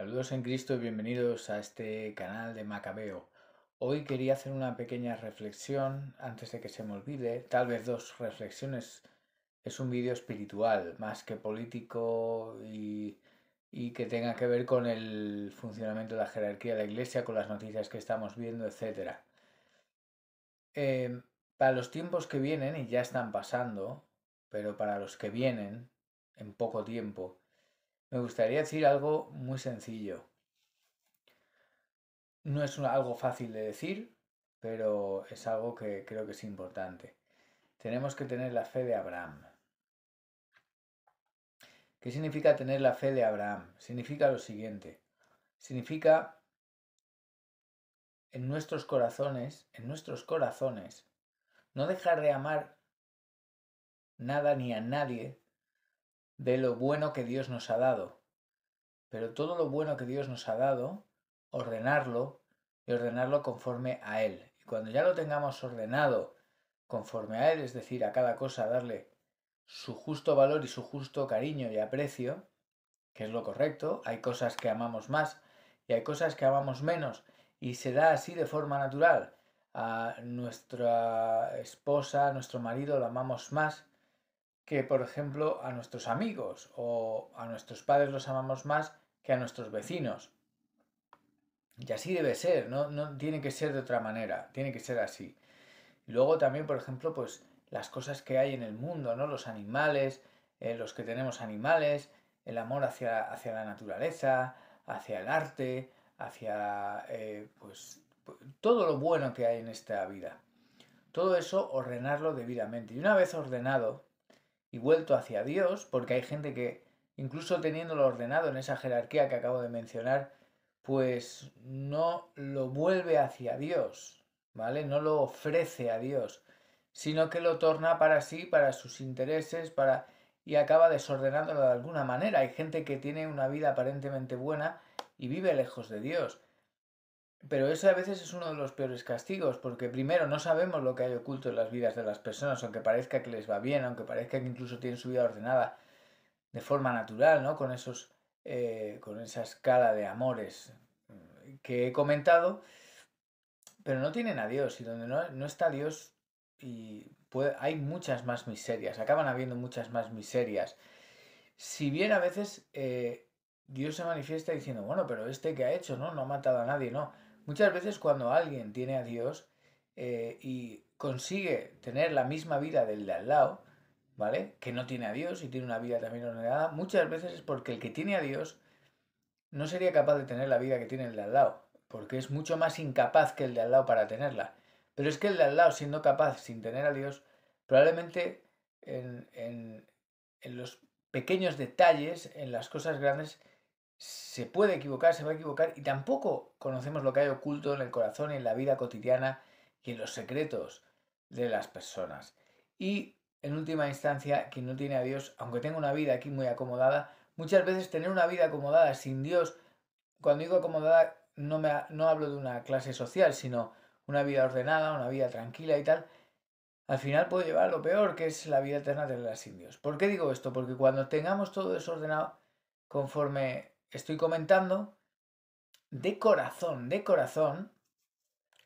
Saludos en Cristo y bienvenidos a este canal de Macabeo. Hoy quería hacer una pequeña reflexión antes de que se me olvide, tal vez dos reflexiones. Es un vídeo espiritual más que político y, que tenga que ver con el funcionamiento de la jerarquía de la iglesia, con las noticias que estamos viendo, etc. Em, para los tiempos que vienen, y ya están pasando, pero para los que vienen, en poco tiempo, me gustaría decir algo muy sencillo. No es algo fácil de decir, pero es algo que creo que es importante. Tenemos que tener la fe de Abraham. ¿Qué significa tener la fe de Abraham? Significa lo siguiente. Significa en nuestros corazones, en nuestros corazones, no dejar de amar nada ni a nadie de lo bueno que Dios nos ha dado. Pero todo lo bueno que Dios nos ha dado, ordenarlo y ordenarlo conforme a Él. Y cuando ya lo tengamos ordenado conforme a Él, es decir, a cada cosa darle su justo valor y su justo cariño y aprecio, que es lo correcto, hay cosas que amamos más y hay cosas que amamos menos, y se da así de forma natural. A nuestra esposa, a nuestro marido, lo amamos más que, por ejemplo, a nuestros amigos o a nuestros padres los amamos más que a nuestros vecinos. Y así debe ser, no, no tiene que ser de otra manera, tiene que ser así. luego también, por ejemplo, pues las cosas que hay en el mundo, ¿no? Los animales, eh, los que tenemos animales, el amor hacia, hacia la naturaleza, hacia el arte, hacia eh, pues, pues todo lo bueno que hay en esta vida. Todo eso ordenarlo debidamente. Y una vez ordenado, y vuelto hacia Dios, porque hay gente que, incluso teniéndolo ordenado en esa jerarquía que acabo de mencionar, pues no lo vuelve hacia Dios, ¿vale? No lo ofrece a Dios, sino que lo torna para sí, para sus intereses, para y acaba desordenándolo de alguna manera. Hay gente que tiene una vida aparentemente buena y vive lejos de Dios. Pero eso a veces es uno de los peores castigos, porque primero no sabemos lo que hay oculto en las vidas de las personas, aunque parezca que les va bien, aunque parezca que incluso tienen su vida ordenada de forma natural, ¿no? Con esos, eh, con esa escala de amores mm, que he comentado, pero no tienen a Dios y donde no, está Dios y hay muchas más miserias, acaban habiendo muchas más miserias. Si bien a veces eh, Dios se manifiesta diciendo, bueno, pero este que ha hecho, ¿no? No ha matado a nadie, no Muchas veces cuando alguien tiene a Dios eh, y consigue tener la misma vida del de al lado, ¿vale? Que no tiene a Dios y tiene una vida también ordenada, muchas veces es porque el que tiene a Dios no sería capaz de tener la vida que tiene el de al lado, porque es mucho más incapaz que el de al lado para tenerla. Pero es que el de al lado, siendo capaz, sin tener a Dios, probablemente en, en los pequeños detalles, en las cosas grandes, se puede equivocar, se va a equivocar y tampoco conocemos lo que hay oculto en el corazón, y en la vida cotidiana y en los secretos de las personas. Y en última instancia, quien no tiene a Dios, aunque tenga una vida aquí muy acomodada, muchas veces tener una vida acomodada sin Dios, cuando digo acomodada no, me, no hablo de una clase social, sino una vida ordenada, una vida tranquila y tal, al final puede llevar a lo peor, que es la vida eterna de las sin Dios. ¿Por qué digo esto? Porque cuando tengamos todo desordenado, conforme estoy comentando, de corazón, de corazón,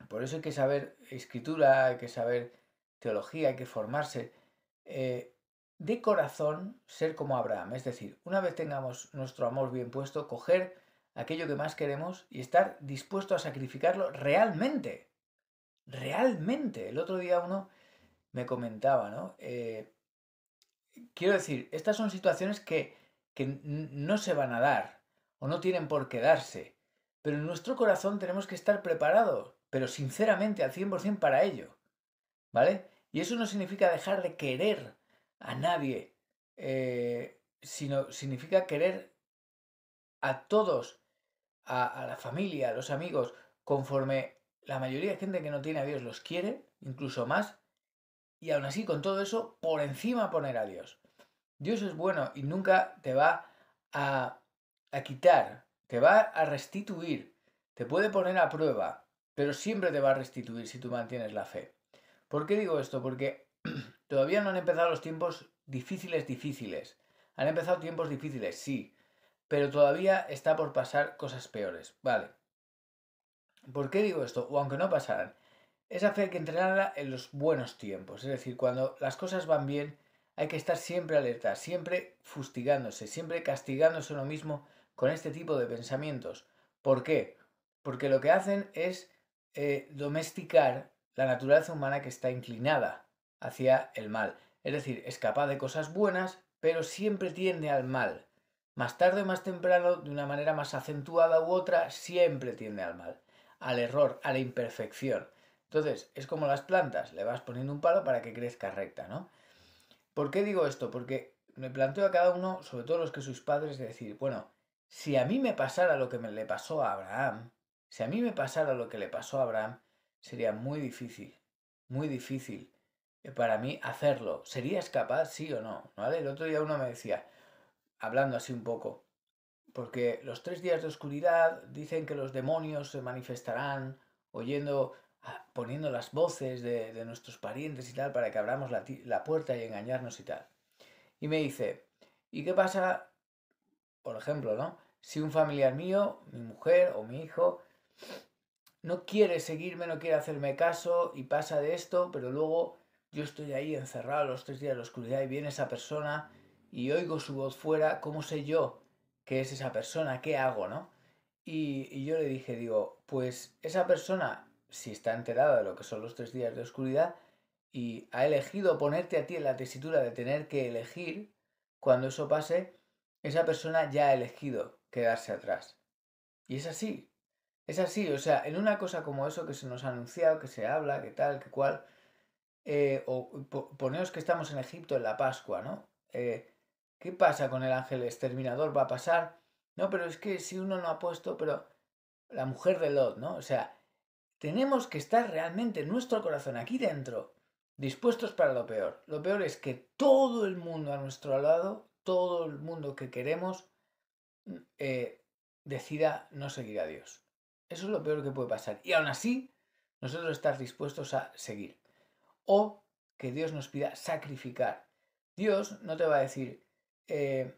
por eso hay que saber escritura, hay que saber teología, hay que formarse, eh, de corazón ser como Abraham, es decir, una vez tengamos nuestro amor bien puesto, coger aquello que más queremos y estar dispuesto a sacrificarlo realmente, realmente. El otro día uno me comentaba, ¿no? Eh, quiero decir, estas son situaciones que no se van a dar, o no tienen por quedarse. Pero en nuestro corazón tenemos que estar preparados, pero sinceramente al 100% para ello. ¿Vale? Y eso no significa dejar de querer a nadie, eh, sino significa querer a todos, a, a la familia, a los amigos, conforme la mayoría de gente que no tiene a Dios los quiere, incluso más, y aún así con todo eso, por encima poner a Dios. Dios es bueno y nunca te va a a quitar, te va a restituir, te puede poner a prueba, pero siempre te va a restituir si tú mantienes la fe. ¿Por qué digo esto? Porque todavía no han empezado los tiempos difíciles, difíciles. Han empezado tiempos difíciles, sí, pero todavía está por pasar cosas peores, ¿vale? ¿Por qué digo esto? O aunque no pasaran, esa fe hay que entrenarla en los buenos tiempos, es decir, cuando las cosas van bien, hay que estar siempre alerta, siempre fustigándose, siempre castigándose uno mismo con este tipo de pensamientos. ¿Por qué? Porque lo que hacen es eh, domesticar la naturaleza humana que está inclinada hacia el mal. Es decir, es capaz de cosas buenas, pero siempre tiende al mal. Más tarde o más temprano, de una manera más acentuada u otra, siempre tiende al mal, al error, a la imperfección. Entonces, es como las plantas, le vas poniendo un palo para que crezca recta, ¿no? ¿Por qué digo esto? Porque me planteo a cada uno, sobre todo los que sus padres, decir, bueno, si a mí me pasara lo que me le pasó a Abraham, si a mí me pasara lo que le pasó a Abraham, sería muy difícil, muy difícil eh, para mí hacerlo. ¿Serías capaz, sí o no? ¿Vale? El otro día uno me decía, hablando así un poco, porque los tres días de oscuridad dicen que los demonios se manifestarán oyendo, ah, poniendo las voces de, nuestros parientes y tal para que abramos la, la puerta y engañarnos y tal. Y me dice, ¿y qué pasa? Por ejemplo, ¿no? Si un familiar mío, mi mujer o mi hijo, no quiere seguirme, no quiere hacerme caso y pasa de esto, pero luego yo estoy ahí encerrado los tres días de la oscuridad y viene esa persona y oigo su voz fuera, ¿cómo sé yo qué es esa persona? ¿Qué hago, no? Y, y yo le dije, digo, pues esa persona, si está enterada de lo que son los tres días de oscuridad y ha elegido ponerte a ti en la tesitura de tener que elegir, cuando eso pase, esa persona ya ha elegido quedarse atrás. Y es así, es así, o sea, en una cosa como eso que se nos ha anunciado, que se habla, que tal, que cual, eh, o que estamos en Egipto en la Pascua, ¿no? Eh, ¿Qué pasa con el ángel exterminador? ¿Va a pasar? No, pero es que si uno no ha puesto, pero la mujer de Lot, ¿no? O sea, tenemos que estar realmente en nuestro corazón aquí dentro, dispuestos para lo peor. Lo peor es que todo el mundo a nuestro lado, todo el mundo que queremos, eh, decida no seguir a Dios. Eso es lo peor que puede pasar. Y aún así, nosotros estar dispuestos a seguir. O que Dios nos pida sacrificar. Dios no te va a decir eh,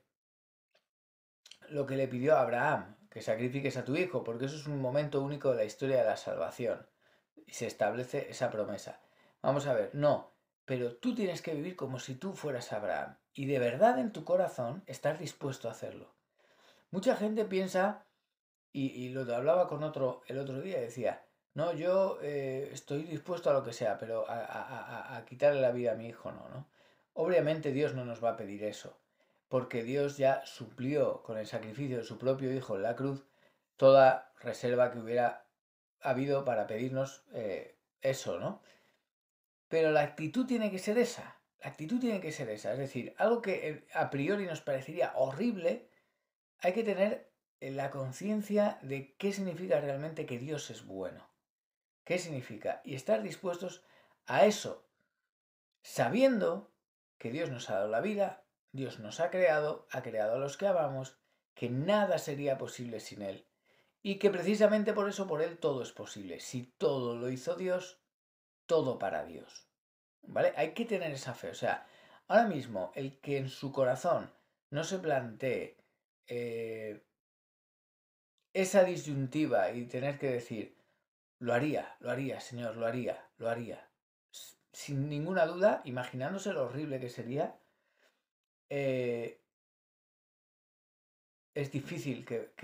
lo que le pidió a Abraham, que sacrifiques a tu hijo, porque eso es un momento único de la historia de la salvación. Y se establece esa promesa. Vamos a ver, no, pero tú tienes que vivir como si tú fueras Abraham. Y de verdad en tu corazón estar dispuesto a hacerlo. Mucha gente piensa, y, y lo hablaba con otro el otro día, decía, no, yo eh, estoy dispuesto a lo que sea, pero a, a, quitarle la vida a mi hijo no, ¿no? Obviamente Dios no nos va a pedir eso, porque Dios ya suplió con el sacrificio de su propio hijo en la cruz toda reserva que hubiera habido para pedirnos eh, eso, ¿no? Pero la actitud tiene que ser esa, la actitud tiene que ser esa, es decir, algo que eh, a priori nos parecería horrible, hay que tener eh, la conciencia de qué significa realmente que Dios es bueno. ¿Qué significa? Y estar dispuestos a eso, sabiendo que Dios nos ha dado la vida, Dios nos ha creado, ha creado a los que amamos, que nada sería posible sin Él. Y que precisamente por eso, por Él, todo es posible. Si todo lo hizo Dios, todo para Dios. ¿Vale? Hay que tener esa fe. O sea, ahora mismo, el que en su corazón no se plantee eh, esa disyuntiva y tener que decir, lo haría, lo haría, señor, lo haría, lo haría, sin ninguna duda, imaginándose lo horrible que sería, eh, es difícil que,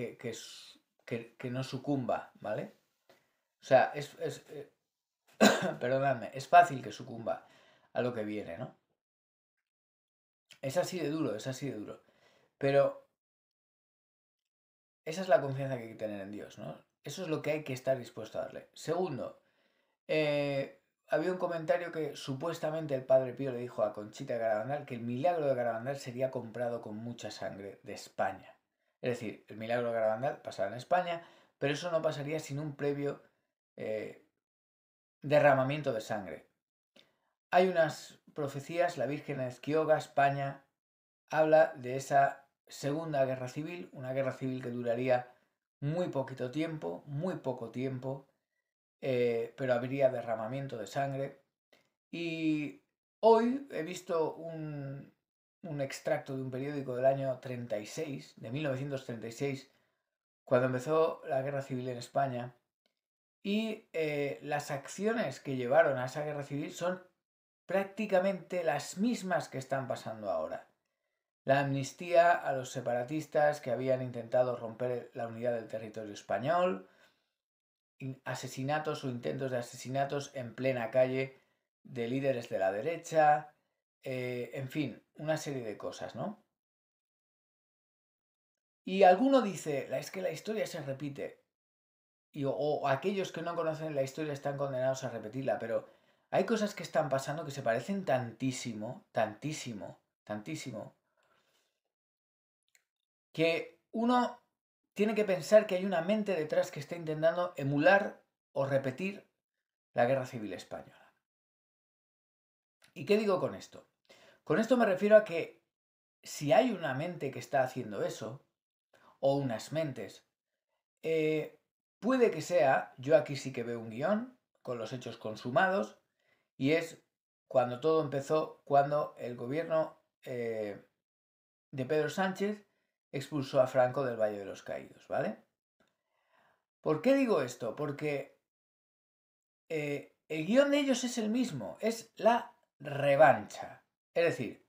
que, no sucumba, ¿vale? O sea, es, eh, es fácil que sucumba a lo que viene, ¿no? Es así de duro, es así de duro. Pero esa es la confianza que hay que tener en Dios, ¿no? Eso es lo que hay que estar dispuesto a darle. Segundo, eh, había un comentario que supuestamente el padre Pío le dijo a Conchita Garabandal que el milagro de Garabandal sería comprado con mucha sangre de España. Es decir, el milagro de Garabandal pasará en España, pero eso no pasaría sin un previo eh, derramamiento de sangre. Hay unas profecías, la Virgen de Esquioga, España, habla de esa Segunda Guerra Civil, una guerra civil que duraría muy poquito tiempo, muy poco tiempo, eh, pero habría derramamiento de sangre. Y hoy he visto un, extracto de un periódico del año 36, de 1936, cuando empezó la guerra civil en España, y eh, las acciones que llevaron a esa guerra civil son prácticamente las mismas que están pasando ahora la amnistía a los separatistas que habían intentado romper la unidad del territorio español, asesinatos o intentos de asesinatos en plena calle de líderes de la derecha, eh, en fin, una serie de cosas, ¿no? Y alguno dice, es que la historia se repite, y, o aquellos que no conocen la historia están condenados a repetirla, pero hay cosas que están pasando que se parecen tantísimo, tantísimo, tantísimo, que uno tiene que pensar que hay una mente detrás que está intentando emular o repetir la guerra civil española. ¿Y qué digo con esto? Con esto me refiero a que si hay una mente que está haciendo eso, o unas mentes, eh, puede que sea, yo aquí sí que veo un guión con los hechos consumados, y es cuando todo empezó, cuando el gobierno eh, de Pedro Sánchez expulsó a Franco del Valle de los Caídos, ¿vale? ¿Por qué digo esto? Porque eh, el guión de ellos es el mismo, es la revancha. Es decir,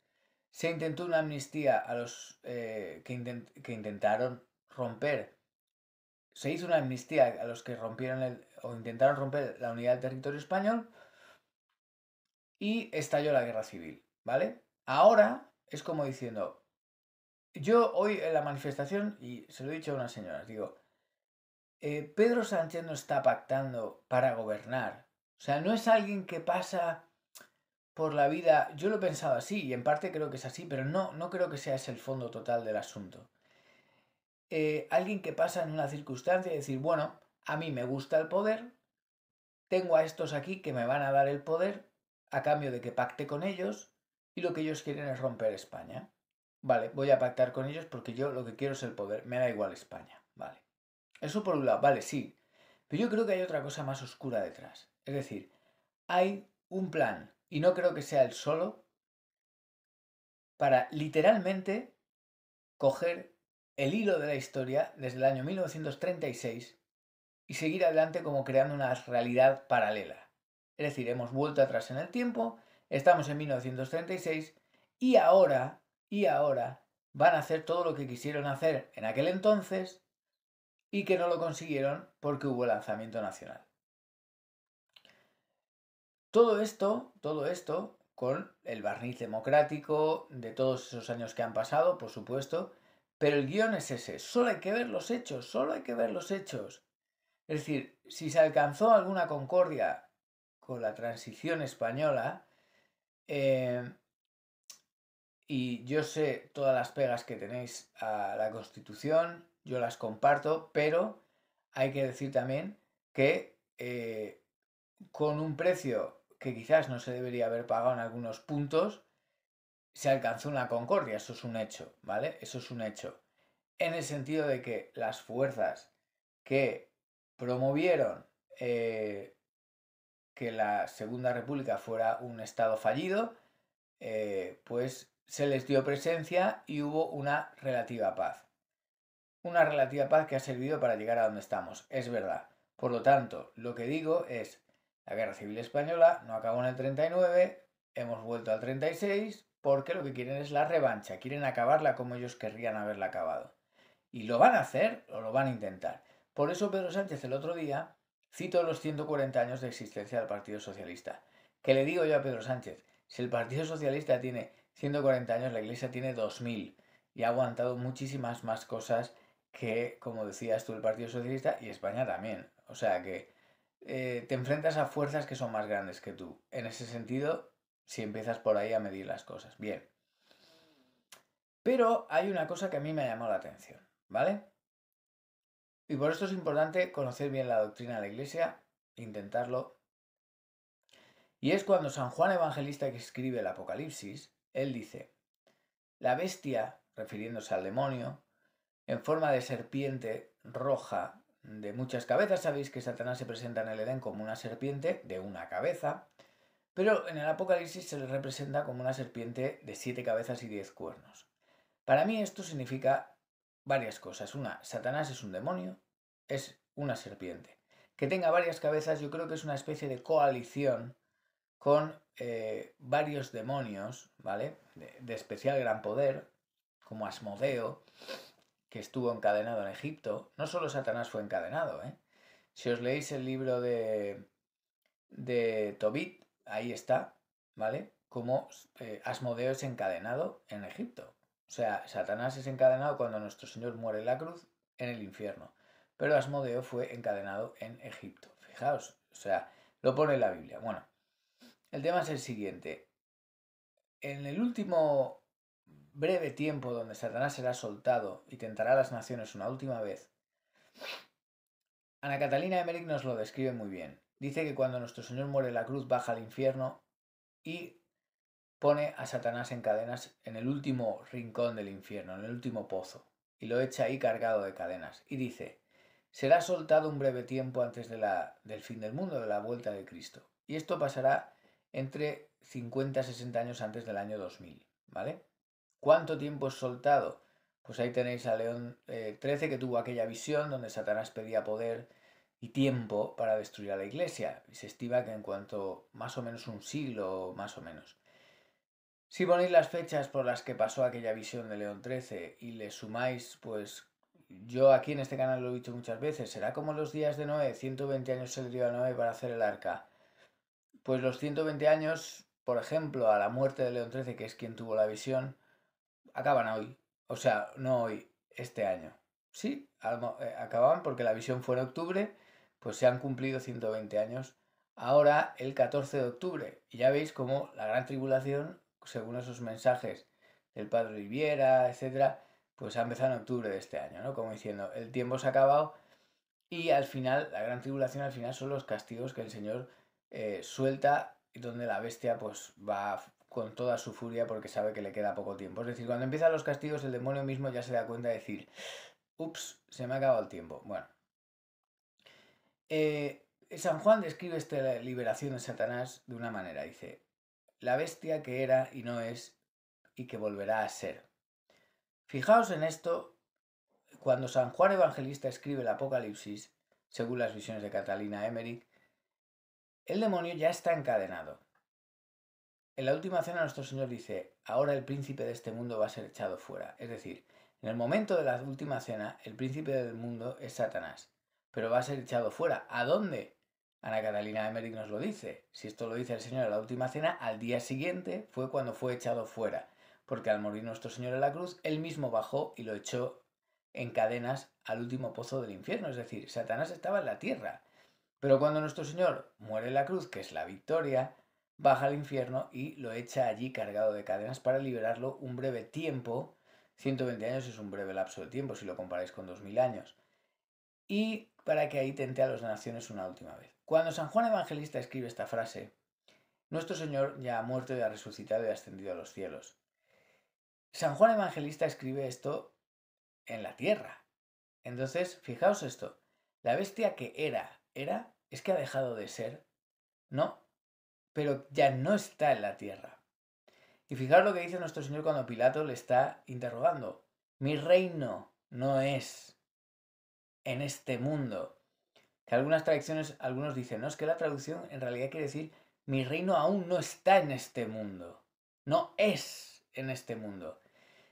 se intentó una amnistía a los eh, que, intentaron romper, se hizo una amnistía a los que rompieron el, o intentaron romper la unidad del territorio español y estalló la guerra civil, ¿vale? Ahora es como diciendo, yo hoy en la manifestación, y se lo he dicho a unas señoras, digo, eh, Pedro Sánchez no está pactando para gobernar. O sea, no es alguien que pasa por la vida. Yo lo he pensado así, y en parte creo que es así, pero no, no creo que sea ese el fondo total del asunto. Eh, alguien que pasa en una circunstancia y decir, bueno, a mí me gusta el poder, tengo a estos aquí que me van a dar el poder a cambio de que pacte con ellos, y lo que ellos quieren es romper España. Vale, voy a pactar con ellos porque yo lo que quiero es el poder. Me da igual España. Vale. Eso por un lado, vale, sí. Pero yo creo que hay otra cosa más oscura detrás. Es decir, hay un plan, y no creo que sea el solo, para literalmente coger el hilo de la historia desde el año 1936 y seguir adelante como creando una realidad paralela. Es decir, hemos vuelto atrás en el tiempo, estamos en 1936 y ahora y ahora van a hacer todo lo que quisieron hacer en aquel entonces y que no lo consiguieron porque hubo lanzamiento nacional. Todo esto, todo esto, con el barniz democrático de todos esos años que han pasado, por supuesto, pero el guión es ese, solo hay que ver los hechos, solo hay que ver los hechos. Es decir, si se alcanzó alguna concordia con la transición española, eh, y yo sé todas las pegas que tenéis a la Constitución, yo las comparto, pero hay que decir también que eh, con un precio que quizás no se debería haber pagado en algunos puntos, se alcanzó una concordia, eso es un hecho, ¿vale? Eso es un hecho. En el sentido de que las fuerzas que promovieron eh, que la Segunda República fuera un Estado fallido, eh, pues se les dio presencia y hubo una relativa paz. Una relativa paz que ha servido para llegar a donde estamos, es verdad. Por lo tanto, lo que digo es, la Guerra Civil Española no acabó en el 39, hemos vuelto al 36, porque lo que quieren es la revancha, quieren acabarla como ellos querrían haberla acabado. Y lo van a hacer o lo van a intentar. Por eso Pedro Sánchez el otro día cito los 140 años de existencia del Partido Socialista. ¿Qué le digo yo a Pedro Sánchez, si el Partido Socialista tiene 140 años, la Iglesia tiene 2000 y ha aguantado muchísimas más cosas que, como decías tú, el Partido Socialista y España también. O sea que eh, te enfrentas a fuerzas que son más grandes que tú. En ese sentido, si empiezas por ahí a medir las cosas. Bien. Pero hay una cosa que a mí me ha llamado la atención, ¿vale? Y por esto es importante conocer bien la doctrina de la Iglesia, intentarlo. Y es cuando San Juan Evangelista que escribe el Apocalipsis, él dice, la bestia, refiriéndose al demonio, en forma de serpiente roja de muchas cabezas, sabéis que Satanás se presenta en el Edén como una serpiente de una cabeza, pero en el Apocalipsis se le representa como una serpiente de siete cabezas y diez cuernos. Para mí esto significa varias cosas. Una, Satanás es un demonio, es una serpiente. Que tenga varias cabezas yo creo que es una especie de coalición con eh, varios demonios, ¿vale? De, especial gran poder, como Asmodeo, que estuvo encadenado en Egipto. No solo Satanás fue encadenado, ¿eh? Si os leéis el libro de, de Tobit, ahí está, ¿vale? Como eh, Asmodeo es encadenado en Egipto. O sea, Satanás es encadenado cuando nuestro Señor muere en la cruz en el infierno. Pero Asmodeo fue encadenado en Egipto. Fijaos, o sea, lo pone en la Biblia. Bueno, el tema es el siguiente. En el último breve tiempo donde Satanás será soltado y tentará a las naciones una última vez, Ana Catalina Emmerich nos lo describe muy bien. Dice que cuando nuestro Señor muere la cruz baja al infierno y pone a Satanás en cadenas en el último rincón del infierno, en el último pozo, y lo echa ahí cargado de cadenas. Y dice, será soltado un breve tiempo antes del fin del mundo, de la vuelta de Cristo. Y esto pasará entre 50 y 60 años antes del año 2000, ¿vale? ¿Cuánto tiempo es soltado? Pues ahí tenéis a León XIII eh, que tuvo aquella visión donde Satanás pedía poder y tiempo para destruir a la iglesia. Y se estima que en cuanto más o menos un siglo, más o menos. Si ponéis las fechas por las que pasó aquella visión de León XIII y le sumáis, pues yo aquí en este canal lo he dicho muchas veces, será como los días de Noé, 120 años se le dio a Noé para hacer el arca. Pues los 120 años, por ejemplo, a la muerte de León XIII, que es quien tuvo la visión, acaban hoy. O sea, no hoy, este año. Sí, eh, acababan porque la visión fue en octubre, pues se han cumplido 120 años. Ahora, el 14 de octubre, y ya veis cómo la gran tribulación, según esos mensajes del padre Riviera, etc., pues ha empezado en octubre de este año, ¿no? Como diciendo, el tiempo se ha acabado y al final, la gran tribulación al final son los castigos que el Señor eh, suelta y donde la bestia pues va con toda su furia porque sabe que le queda poco tiempo. Es decir, cuando empiezan los castigos el demonio mismo ya se da cuenta de decir, ups, se me ha acabado el tiempo. Bueno. Eh, San Juan describe esta liberación de Satanás de una manera. Dice, la bestia que era y no es y que volverá a ser. Fijaos en esto, cuando San Juan Evangelista escribe el Apocalipsis, según las visiones de Catalina Emmerich, el demonio ya está encadenado. En la última cena nuestro Señor dice, ahora el príncipe de este mundo va a ser echado fuera. Es decir, en el momento de la última cena, el príncipe del mundo es Satanás, pero va a ser echado fuera. ¿A dónde? Ana Catalina Emmerich nos lo dice. Si esto lo dice el Señor en la última cena, al día siguiente fue cuando fue echado fuera, porque al morir nuestro Señor en la cruz, él mismo bajó y lo echó en cadenas al último pozo del infierno. Es decir, Satanás estaba en la tierra pero cuando nuestro Señor muere en la cruz, que es la victoria, baja al infierno y lo echa allí cargado de cadenas para liberarlo un breve tiempo. 120 años es un breve lapso de tiempo si lo comparáis con 2000 años. Y para que ahí tente a las naciones una última vez. Cuando San Juan Evangelista escribe esta frase, nuestro Señor ya ha muerto ya ha resucitado y ha ascendido a los cielos. San Juan Evangelista escribe esto en la tierra. Entonces, fijaos esto. La bestia que era, era es que ha dejado de ser, ¿no? Pero ya no está en la tierra. Y fijaos lo que dice nuestro Señor cuando Pilato le está interrogando. Mi reino no es en este mundo. Que algunas traducciones, algunos dicen, no, es que la traducción en realidad quiere decir, mi reino aún no está en este mundo. No es en este mundo.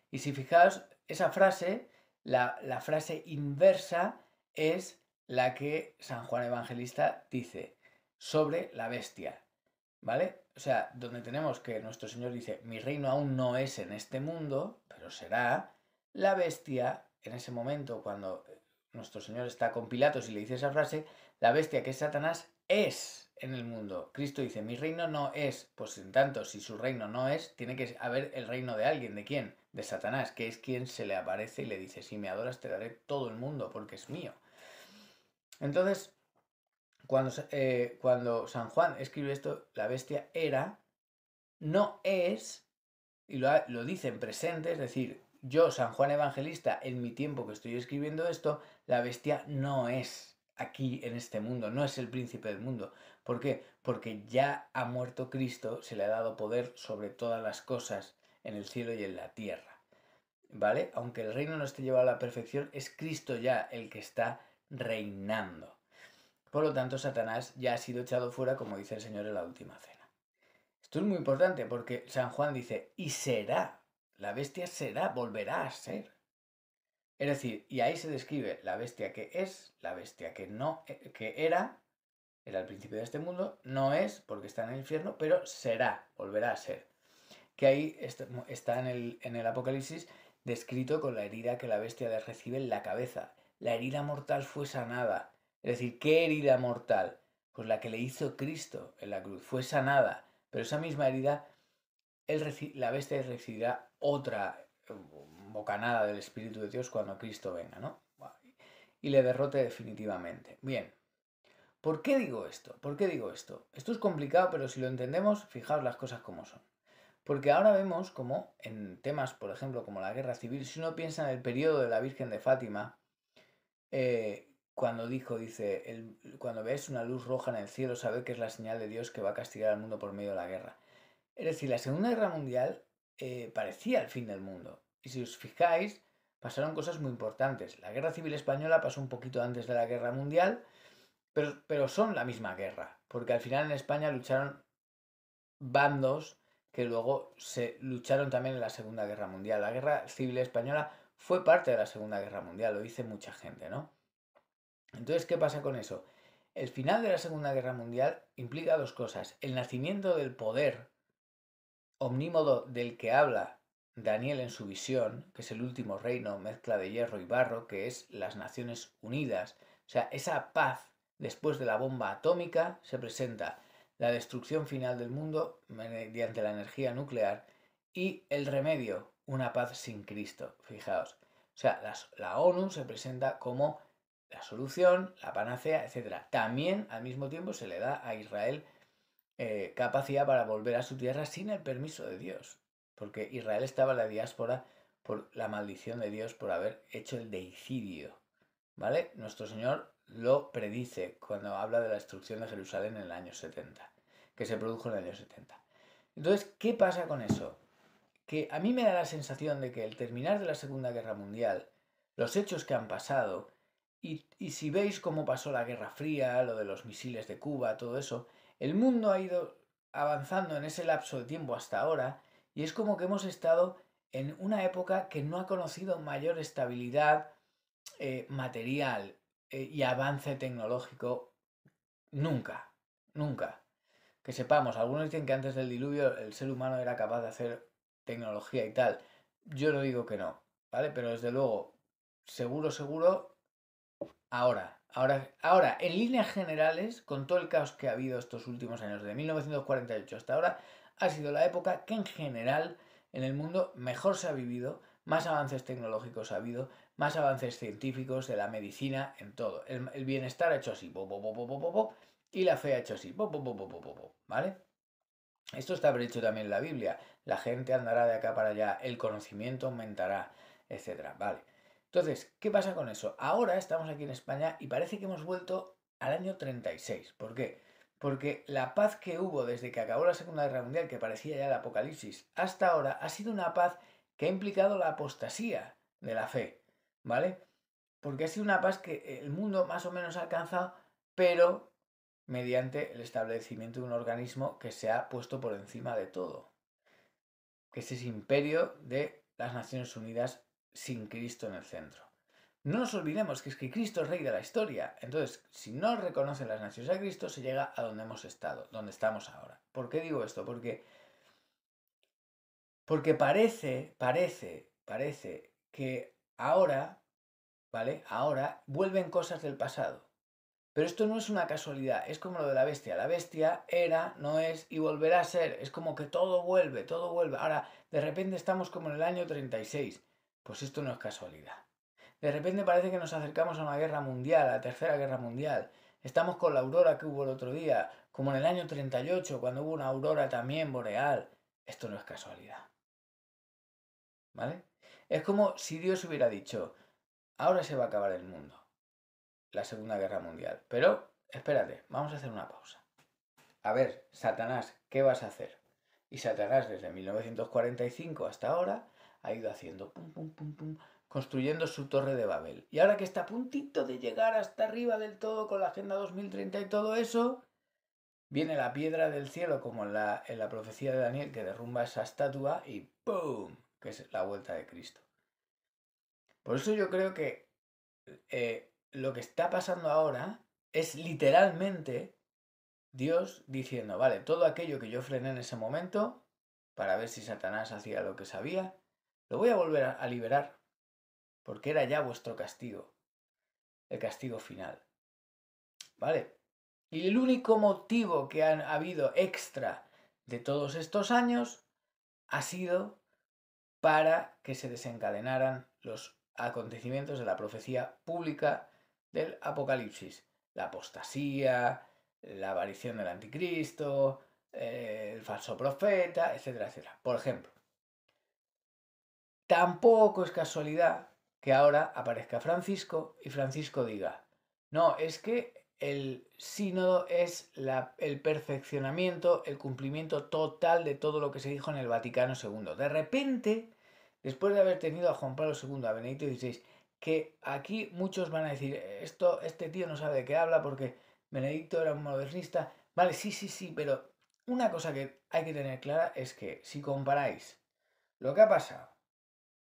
Y si fijaos, esa frase, la frase inversa es, la que San Juan Evangelista dice sobre la bestia, ¿vale? O sea, donde tenemos que nuestro Señor dice, mi reino aún no es en este mundo, pero será la bestia, en ese momento cuando eh, nuestro Señor está con Pilatos y le dice esa frase, la bestia que es Satanás es en el mundo. Cristo dice, mi reino no es, pues en tanto, si su reino no es, tiene que haber el reino de alguien, ¿de quién? De Satanás, que es quien se le aparece y le dice, si me adoras te daré todo el mundo porque es mío. Entonces, cuando, eh, cuando San Juan escribe esto, la bestia era, no es, y lo, lo dice en presente, es decir, yo, San Juan Evangelista, en mi tiempo que estoy escribiendo esto, la bestia no es aquí en este mundo, no es el príncipe del mundo. ¿Por qué? Porque ya ha muerto Cristo, se le ha dado poder sobre todas las cosas en el cielo y en la tierra. ¿Vale? Aunque el reino no esté llevado a la perfección, es Cristo ya el que está reinando. Por lo tanto, Satanás ya ha sido echado fuera, como dice el Señor en la última cena. Esto es muy importante porque San Juan dice, y será, la bestia será, volverá a ser. Es decir, y ahí se describe la bestia que es, la bestia que no, eh, que era, era al principio de este mundo, no es porque está en el infierno, pero será, volverá a ser. Que ahí está en el, en el Apocalipsis descrito con la herida que la bestia recibe en la cabeza la herida mortal fue sanada. Es decir, ¿qué herida mortal? Pues la que le hizo Cristo en la cruz. Fue sanada, pero esa misma herida, la bestia recibirá otra eh, bocanada del Espíritu de Dios cuando Cristo venga, ¿no? Y le derrote definitivamente. Bien, ¿por qué digo esto? ¿Por qué digo esto? Esto es complicado, pero si lo entendemos, fijaos las cosas como son. Porque ahora vemos como en temas, por ejemplo, como la guerra civil, si uno piensa en el periodo de la Virgen de Fátima, eh, cuando dijo, dice, cuando ves una luz roja en el cielo, sabe que es la señal de Dios que va a castigar al mundo por medio de la guerra. Es decir, la Segunda Guerra Mundial eh, parecía el fin del mundo. Y si os fijáis, pasaron cosas muy importantes. La Guerra Civil Española pasó un poquito antes de la Guerra Mundial, pero, pero son la misma guerra, porque al final en España lucharon bandos que luego se lucharon también en la Segunda Guerra Mundial. La Guerra Civil Española fue parte de la Segunda Guerra Mundial, lo dice mucha gente, ¿no? Entonces, ¿qué pasa con eso? El final de la Segunda Guerra Mundial implica dos cosas. El nacimiento del poder omnímodo del que habla Daniel en su visión, que es el último reino, mezcla de hierro y barro, que es las Naciones Unidas. O sea, esa paz después de la bomba atómica se presenta la destrucción final del mundo eh, mediante la energía nuclear y el remedio, una paz sin Cristo, fijaos. O sea, la, ONU se presenta como la solución, la panacea, etc. También al mismo tiempo se le da a Israel eh, capacidad para volver a su tierra sin el permiso de Dios, porque Israel estaba en la diáspora por la maldición de Dios por haber hecho el deicidio. ¿Vale? Nuestro Señor lo predice cuando habla de la destrucción de Jerusalén en el año 70, que se produjo en el año 70. Entonces, ¿qué pasa con eso? que a mí me da la sensación de que el terminar de la Segunda Guerra Mundial, los hechos que han pasado, y, si veis cómo pasó la Guerra Fría, lo de los misiles de Cuba, todo eso, el mundo ha ido avanzando en ese lapso de tiempo hasta ahora, y es como que hemos estado en una época que no ha conocido mayor estabilidad eh, material eh, y avance tecnológico nunca, nunca. Que sepamos, algunos dicen que antes del diluvio el ser humano era capaz de hacer tecnología y tal. Yo no digo que no, ¿vale? Pero desde luego, seguro, seguro, ahora. Ahora, ahora, en líneas generales, con todo el caos que ha habido estos últimos años, de 1948 hasta ahora, ha sido la época que en general en el mundo mejor se ha vivido, más avances tecnológicos ha habido, más avances científicos de la medicina, en todo. El, bienestar ha hecho así, y la fe ha hecho así, ¿vale? Esto está predicho también en la Biblia. La gente andará de acá para allá, el conocimiento aumentará, etc. Vale. Entonces, ¿qué pasa con eso? Ahora estamos aquí en España y parece que hemos vuelto al año 36. ¿Por qué? Porque la paz que hubo desde que acabó la Segunda Guerra Mundial, que parecía ya el apocalipsis, hasta ahora ha sido una paz que ha implicado la apostasía de la fe, ¿vale? Porque ha sido una paz que el mundo más o menos ha alcanzado, pero mediante el establecimiento de un organismo que se ha puesto por encima de todo. Que es ese imperio de las Naciones Unidas sin Cristo en el centro. No nos olvidemos que es que Cristo es rey de la historia. Entonces, si no reconocen las naciones a Cristo, se llega a donde hemos estado, donde estamos ahora. ¿Por qué digo esto? Porque, porque parece, parece, parece que ahora, ¿vale? Ahora vuelven cosas del pasado. Pero esto no es una casualidad, es como lo de la bestia. La bestia era, no es y volverá a ser. Es como que todo vuelve, todo vuelve. Ahora, de repente estamos como en el año 36. Pues esto no es casualidad. De repente parece que nos acercamos a una guerra mundial, a la tercera guerra mundial. Estamos con la aurora que hubo el otro día, como en el año 38, cuando hubo una aurora también boreal. Esto no es casualidad. ¿Vale? Es como si Dios hubiera dicho, ahora se va a acabar el mundo la Segunda Guerra Mundial. Pero espérate, vamos a hacer una pausa. A ver, Satanás, ¿qué vas a hacer? Y Satanás desde 1945 hasta ahora ha ido haciendo pum pum pum pum construyendo su torre de Babel. Y ahora que está a puntito de llegar hasta arriba del todo con la Agenda 2030 y todo eso, viene la piedra del cielo como en la, en la profecía de Daniel que derrumba esa estatua y ¡pum! que es la vuelta de Cristo. Por eso yo creo que eh, lo que está pasando ahora es literalmente Dios diciendo, vale, todo aquello que yo frené en ese momento, para ver si Satanás hacía lo que sabía, lo voy a volver a liberar, porque era ya vuestro castigo, el castigo final. ¿Vale? Y el único motivo que han habido extra de todos estos años ha sido para que se desencadenaran los acontecimientos de la profecía pública del Apocalipsis. La apostasía, la aparición del anticristo, eh, el falso profeta, etcétera, etcétera. Por ejemplo, tampoco es casualidad que ahora aparezca Francisco y Francisco diga, no, es que el sínodo es el perfeccionamiento, el cumplimiento total de todo lo que se dijo en el Vaticano II. De repente, después de haber tenido a Juan Pablo II, a Benedicto XVI que aquí muchos van a decir, esto, este tío no sabe de qué habla porque Benedicto era un modernista. Vale, sí, sí, sí, pero una cosa que hay que tener clara es que si comparáis lo que ha pasado,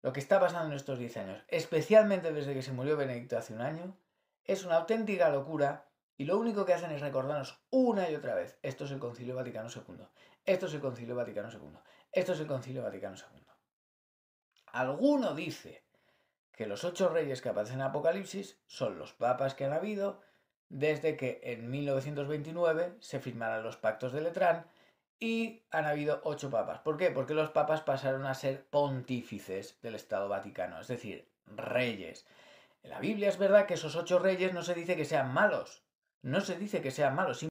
lo que está pasando en estos 10 años, especialmente desde que se murió Benedicto hace un año, es una auténtica locura y lo único que hacen es recordarnos una y otra vez, esto es el Concilio Vaticano II, esto es el Concilio Vaticano II, esto es el Concilio Vaticano II. Alguno dice que los ocho reyes que aparecen en Apocalipsis son los papas que han habido desde que en 1929 se firmaron los pactos de Letrán y han habido ocho papas. ¿Por qué? Porque los papas pasaron a ser pontífices del Estado Vaticano, es decir, reyes. En la Biblia es verdad que esos ocho reyes no se dice que sean malos, no se dice que sean malos,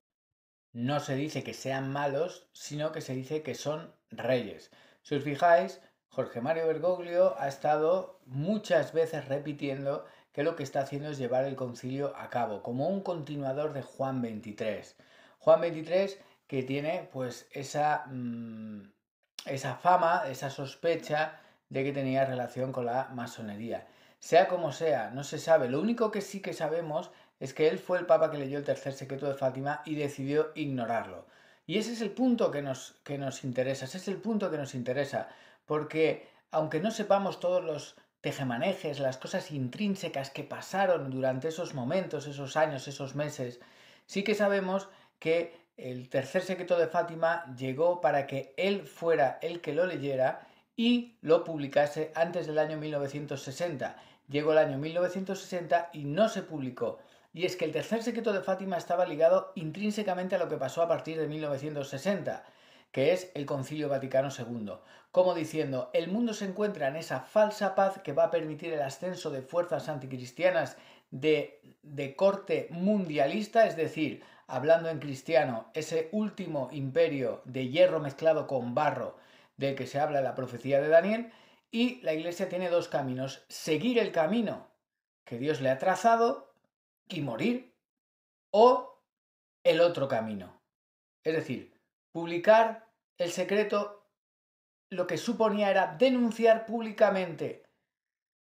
no se dice que sean malos, sino que se dice que son reyes. Si os fijáis, Jorge Mario Bergoglio ha estado muchas veces repitiendo que lo que está haciendo es llevar el concilio a cabo, como un continuador de Juan XXIII. Juan XXIII que tiene pues esa, mm, esa fama, esa sospecha de que tenía relación con la masonería. Sea como sea, no se sabe. Lo único que sí que sabemos es que él fue el papa que leyó el tercer secreto de Fátima y decidió ignorarlo. Y ese es el punto que nos, que nos interesa, ese es el punto que nos interesa, porque aunque no sepamos todos los tejemanejes, las cosas intrínsecas que pasaron durante esos momentos, esos años, esos meses, sí que sabemos que el tercer secreto de Fátima llegó para que él fuera el que lo leyera y lo publicase antes del año 1960. Llegó el año 1960 y no se publicó. Y es que el tercer secreto de Fátima estaba ligado intrínsecamente a lo que pasó a partir de 1960 que es el Concilio Vaticano II, como diciendo, el mundo se encuentra en esa falsa paz que va a permitir el ascenso de fuerzas anticristianas de, corte mundialista, es decir, hablando en cristiano, ese último imperio de hierro mezclado con barro del que se habla en la profecía de Daniel, y la iglesia tiene dos caminos, seguir el camino que Dios le ha trazado y morir, o el otro camino. Es decir, Publicar el secreto lo que suponía era denunciar públicamente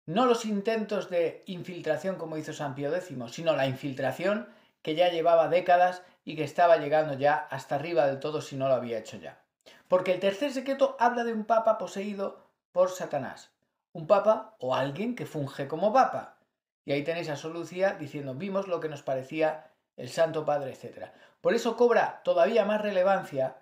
no los intentos de infiltración como hizo San Pío X, sino la infiltración que ya llevaba décadas y que estaba llegando ya hasta arriba del todo si no lo había hecho ya. Porque el tercer secreto habla de un papa poseído por Satanás. Un papa o alguien que funge como papa. Y ahí tenéis a Solucía diciendo, vimos lo que nos parecía el Santo Padre, etc. Por eso cobra todavía más relevancia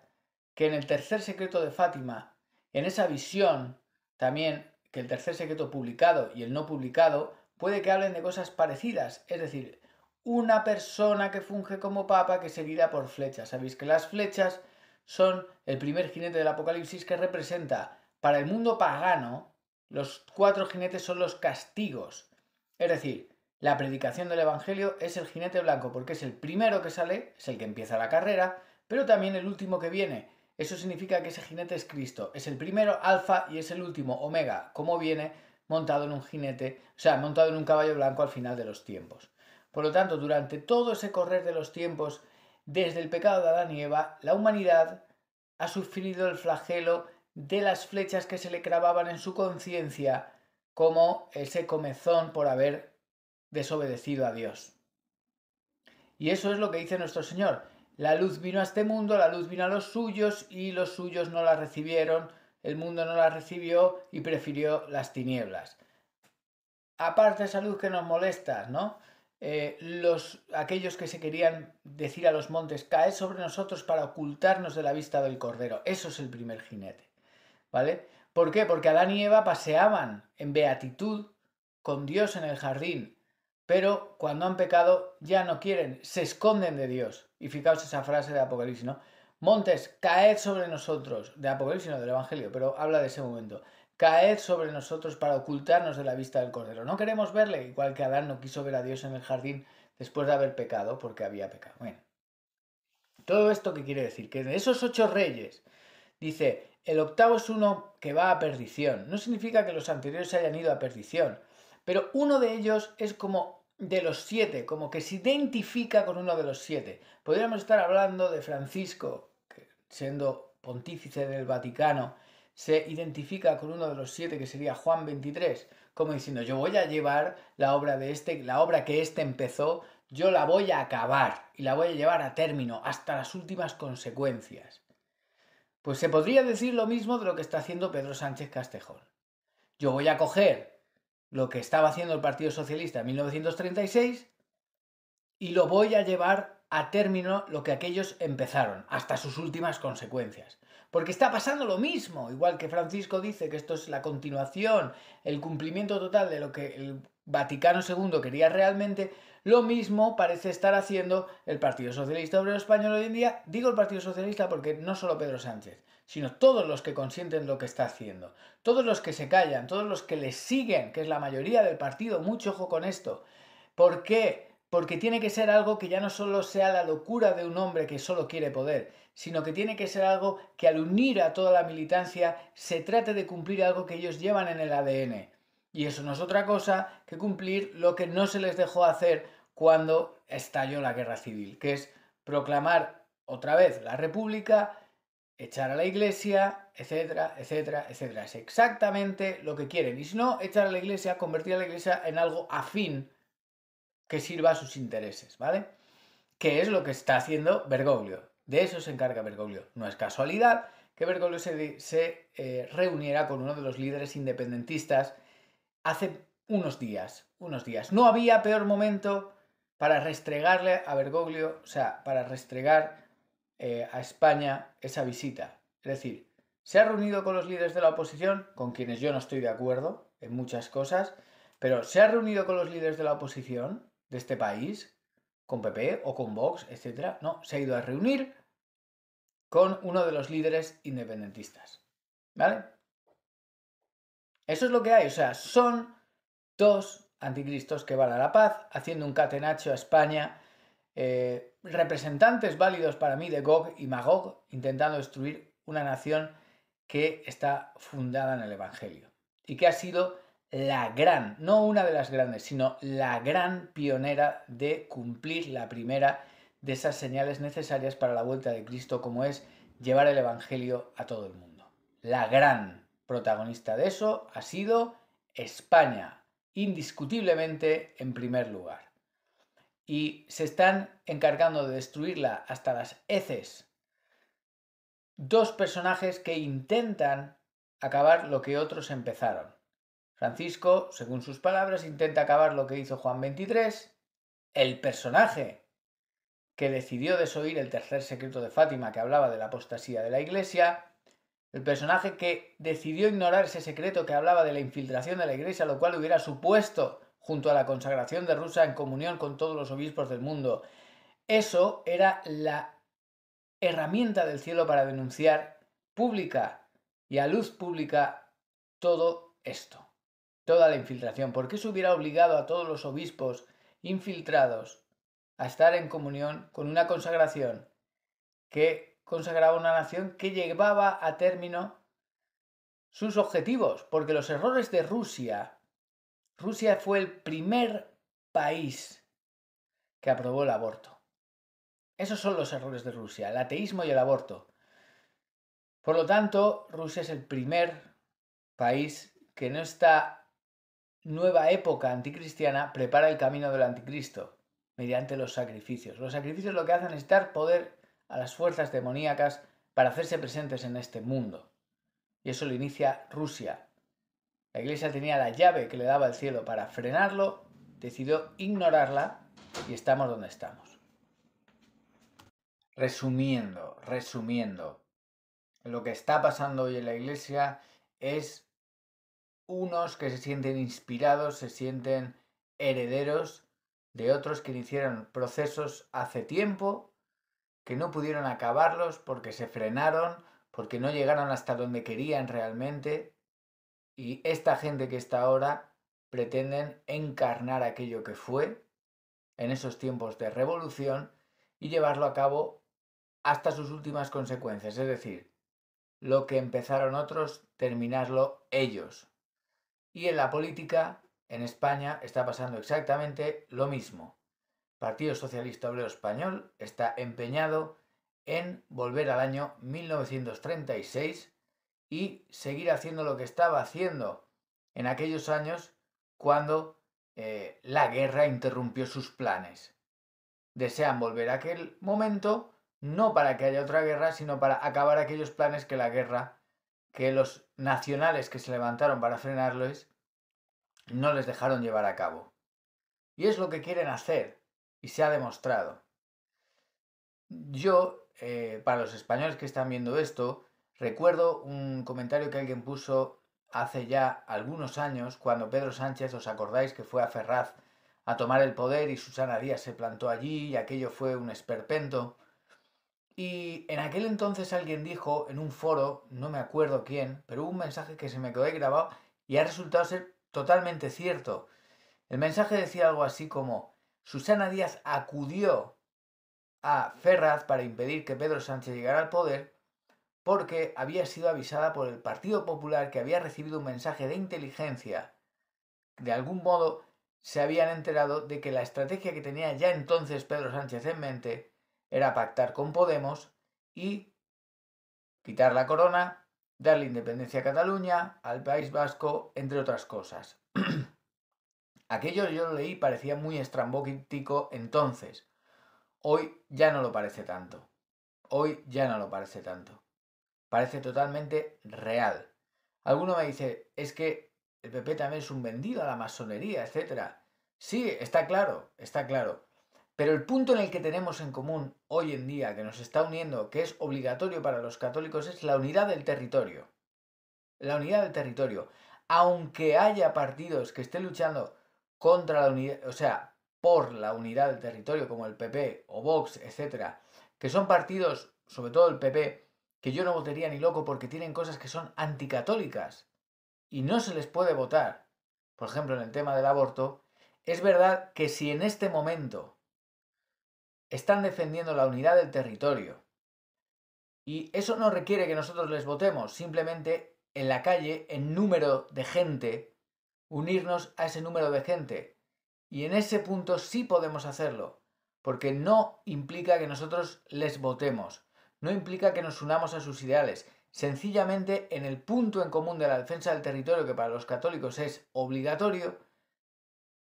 que en el tercer secreto de Fátima, en esa visión también, que el tercer secreto publicado y el no publicado, puede que hablen de cosas parecidas, es decir, una persona que funge como papa que se por flechas. Sabéis que las flechas son el primer jinete del Apocalipsis que representa para el mundo pagano, los cuatro jinetes son los castigos. Es decir, la predicación del Evangelio es el jinete blanco porque es el primero que sale, es el que empieza la carrera, pero también el último que viene, eso significa que ese jinete es Cristo. Es el primero alfa y es el último omega, como viene montado en un jinete, o sea, montado en un caballo blanco al final de los tiempos. Por lo tanto, durante todo ese correr de los tiempos, desde el pecado de Adán y Eva, la humanidad ha sufrido el flagelo de las flechas que se le clavaban en su conciencia como ese comezón por haber desobedecido a Dios. Y eso es lo que dice nuestro Señor. La luz vino a este mundo, la luz vino a los suyos y los suyos no la recibieron, el mundo no la recibió y prefirió las tinieblas. Aparte esa luz que nos molesta, ¿no? Eh, los, aquellos que se querían decir a los montes, cae sobre nosotros para ocultarnos de la vista del Cordero. Eso es el primer jinete. ¿Vale? ¿Por qué? Porque Adán y Eva paseaban en beatitud con Dios en el jardín pero cuando han pecado ya no quieren, se esconden de Dios. Y fijaos esa frase de Apocalipsis, ¿no? Montes, caed sobre nosotros, de Apocalipsis no del Evangelio, pero habla de ese momento. Caed sobre nosotros para ocultarnos de la vista del Cordero. No queremos verle, igual que Adán no quiso ver a Dios en el jardín después de haber pecado, porque había pecado. Bueno, todo esto que quiere decir que de esos ocho reyes, dice, el octavo es uno que va a perdición. No significa que los anteriores hayan ido a perdición, pero uno de ellos es como de los siete, como que se identifica con uno de los siete. Podríamos estar hablando de Francisco, que siendo pontífice del Vaticano, se identifica con uno de los siete, que sería Juan 23, como diciendo, yo voy a llevar la obra de este, la obra que éste empezó, yo la voy a acabar y la voy a llevar a término, hasta las últimas consecuencias. Pues se podría decir lo mismo de lo que está haciendo Pedro Sánchez Castejón. Yo voy a coger lo que estaba haciendo el Partido Socialista en 1936 y lo voy a llevar a término lo que aquellos empezaron, hasta sus últimas consecuencias. Porque está pasando lo mismo, igual que Francisco dice que esto es la continuación, el cumplimiento total de lo que el Vaticano II quería realmente, lo mismo parece estar haciendo el Partido Socialista Obrero Español hoy en día. Digo el Partido Socialista porque no solo Pedro Sánchez, sino todos los que consienten lo que está haciendo, todos los que se callan, todos los que le siguen, que es la mayoría del partido, mucho ojo con esto. ¿Por qué? Porque tiene que ser algo que ya no solo sea la locura de un hombre que solo quiere poder, sino que tiene que ser algo que al unir a toda la militancia se trate de cumplir algo que ellos llevan en el ADN. Y eso no es otra cosa que cumplir lo que no se les dejó hacer cuando estalló la guerra civil, que es proclamar otra vez la República, echar a la iglesia, etcétera, etcétera, etcétera. Es exactamente lo que quieren. Y si no, echar a la iglesia, convertir a la iglesia en algo afín que sirva a sus intereses, ¿vale? Que es lo que está haciendo Bergoglio. De eso se encarga Bergoglio. No es casualidad que Bergoglio se, eh, reuniera con uno de los líderes independentistas hace unos días, unos días. No había peor momento para restregarle a Bergoglio, o sea, para restregar eh, a España esa visita. Es decir, se ha reunido con los líderes de la oposición, con quienes yo no estoy de acuerdo en muchas cosas, pero se ha reunido con los líderes de la oposición de este país, con PP o con Vox, etcétera. No, se ha ido a reunir con uno de los líderes independentistas. ¿Vale? Eso es lo que hay, o sea, son dos anticristos que van a la paz, haciendo un catenacho a España, eh, representantes válidos para mí de Gog y Magog intentando destruir una nación que está fundada en el Evangelio y que ha sido la gran, no una de las grandes, sino la gran pionera de cumplir la primera de esas señales necesarias para la vuelta de Cristo, como es llevar el Evangelio a todo el mundo. La gran protagonista de eso ha sido España, indiscutiblemente en primer lugar y se están encargando de destruirla hasta las heces. Dos personajes que intentan acabar lo que otros empezaron. Francisco, según sus palabras, intenta acabar lo que hizo Juan XXIII. el personaje que decidió desoír el tercer secreto de Fátima que hablaba de la apostasía de la Iglesia, el personaje que decidió ignorar ese secreto que hablaba de la infiltración de la Iglesia, lo cual hubiera supuesto junto a la consagración de Rusia en comunión con todos los obispos del mundo. Eso era la herramienta del cielo para denunciar pública y a luz pública todo esto, toda la infiltración. ¿Por qué se hubiera obligado a todos los obispos infiltrados a estar en comunión con una consagración que consagraba una nación que llevaba a término sus objetivos? Porque los errores de Rusia Rusia fue el primer país que aprobó el aborto. Esos son los errores de Rusia, el ateísmo y el aborto. Por lo tanto, Rusia es el primer país que en esta nueva época anticristiana prepara el camino del anticristo mediante los sacrificios. Los sacrificios lo que hacen es dar poder a las fuerzas demoníacas para hacerse presentes en este mundo. Y eso lo inicia Rusia la iglesia tenía la llave que le daba el cielo para frenarlo, decidió ignorarla y estamos donde estamos. Resumiendo, resumiendo, lo que está pasando hoy en la iglesia es unos que se sienten inspirados, se sienten herederos de otros que iniciaron procesos hace tiempo, que no pudieron acabarlos porque se frenaron, porque no llegaron hasta donde querían realmente, y esta gente que está ahora pretenden encarnar aquello que fue en esos tiempos de revolución y llevarlo a cabo hasta sus últimas consecuencias, es decir, lo que empezaron otros, terminarlo ellos. Y en la política, en España, está pasando exactamente lo mismo. Partido Socialista Obrero Español está empeñado en volver al año 1936 y seguir haciendo lo que estaba haciendo en aquellos años cuando eh, la guerra interrumpió sus planes. Desean volver a aquel momento, no para que haya otra guerra, sino para acabar aquellos planes que la guerra, que los nacionales que se levantaron para frenarlos, no les dejaron llevar a cabo. Y es lo que quieren hacer, y se ha demostrado. Yo, eh, para los españoles que están viendo esto, Recuerdo un comentario que alguien puso hace ya algunos años, cuando Pedro Sánchez, os acordáis que fue a Ferraz a tomar el poder y Susana Díaz se plantó allí y aquello fue un esperpento. Y en aquel entonces alguien dijo en un foro, no me acuerdo quién, pero hubo un mensaje que se me quedó grabado y ha resultado ser totalmente cierto. El mensaje decía algo así como, Susana Díaz acudió a Ferraz para impedir que Pedro Sánchez llegara al poder porque había sido avisada por el Partido Popular que había recibido un mensaje de inteligencia. De algún modo se habían enterado de que la estrategia que tenía ya entonces Pedro Sánchez en mente era pactar con Podemos y quitar la corona, darle independencia a Cataluña, al País Vasco, entre otras cosas. Aquello yo lo leí parecía muy estrambótico entonces. Hoy ya no lo parece tanto. Hoy ya no lo parece tanto parece totalmente real. Alguno me dice, es que el PP también es un vendido a la masonería, etc. Sí, está claro, está claro. Pero el punto en el que tenemos en común hoy en día, que nos está uniendo, que es obligatorio para los católicos, es la unidad del territorio. La unidad del territorio. Aunque haya partidos que estén luchando contra la unidad, o sea, por la unidad del territorio, como el PP o Vox, etc., que son partidos, sobre todo el PP, que yo no votaría ni loco porque tienen cosas que son anticatólicas y no se les puede votar. Por ejemplo, en el tema del aborto, es verdad que si en este momento están defendiendo la unidad del territorio y eso no requiere que nosotros les votemos, simplemente en la calle, en número de gente, unirnos a ese número de gente. Y en ese punto sí podemos hacerlo, porque no implica que nosotros les votemos, no implica que nos unamos a sus ideales. Sencillamente, en el punto en común de la defensa del territorio, que para los católicos es obligatorio,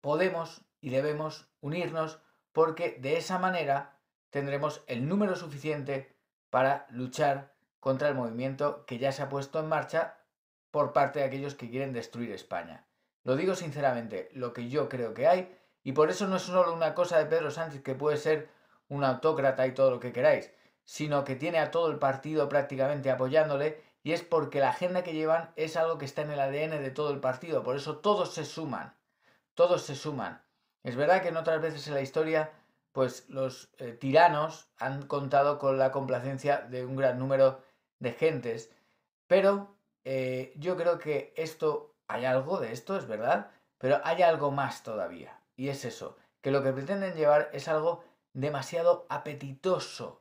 podemos y debemos unirnos porque de esa manera tendremos el número suficiente para luchar contra el movimiento que ya se ha puesto en marcha por parte de aquellos que quieren destruir España. Lo digo sinceramente, lo que yo creo que hay, y por eso no es solo una cosa de Pedro Sánchez que puede ser un autócrata y todo lo que queráis, sino que tiene a todo el partido prácticamente apoyándole y es porque la agenda que llevan es algo que está en el ADN de todo el partido, por eso todos se suman, todos se suman. Es verdad que en otras veces en la historia, pues los eh, tiranos han contado con la complacencia de un gran número de gentes, pero eh, yo creo que esto, hay algo de esto, es verdad, pero hay algo más todavía, y es eso, que lo que pretenden llevar es algo demasiado apetitoso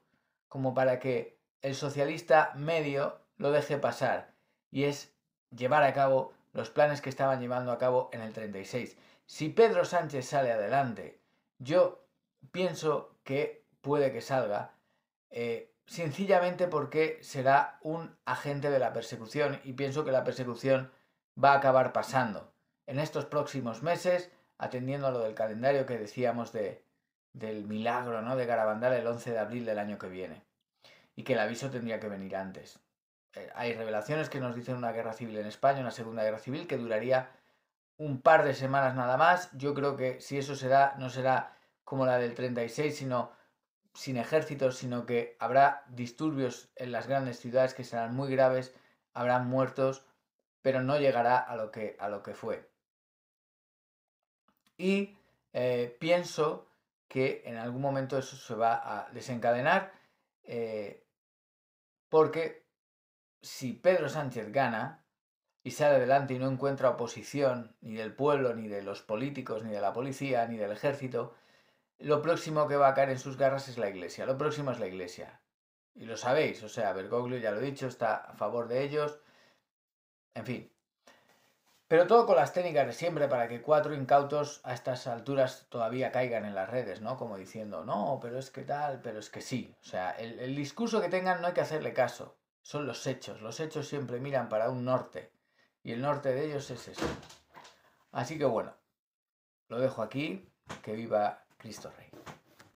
como para que el socialista medio lo deje pasar, y es llevar a cabo los planes que estaban llevando a cabo en el 36. Si Pedro Sánchez sale adelante, yo pienso que puede que salga, eh, sencillamente porque será un agente de la persecución y pienso que la persecución va a acabar pasando en estos próximos meses, atendiendo a lo del calendario que decíamos de, del milagro ¿no? de Garabandal el 11 de abril del año que viene y que el aviso tendría que venir antes. Eh, hay revelaciones que nos dicen una guerra civil en España, una segunda guerra civil que duraría un par de semanas nada más. Yo creo que si eso se da, no será como la del 36, sino sin ejércitos, sino que habrá disturbios en las grandes ciudades que serán muy graves, habrán muertos, pero no llegará a lo que, a lo que fue. Y eh, pienso que en algún momento eso se va a desencadenar, eh, porque si Pedro Sánchez gana y sale adelante y no encuentra oposición ni del pueblo, ni de los políticos, ni de la policía, ni del ejército, lo próximo que va a caer en sus garras es la iglesia, lo próximo es la iglesia. Y lo sabéis, o sea, Bergoglio ya lo he dicho, está a favor de ellos, en fin, pero todo con las técnicas de siempre para que cuatro incautos a estas alturas todavía caigan en las redes, ¿no? Como diciendo, no, pero es que tal, pero es que sí. O sea, el, discurso que tengan no hay que hacerle caso. Son los hechos. Los hechos siempre miran para un norte. Y el norte de ellos es ese. Así que bueno, lo dejo aquí. Que viva Cristo Rey.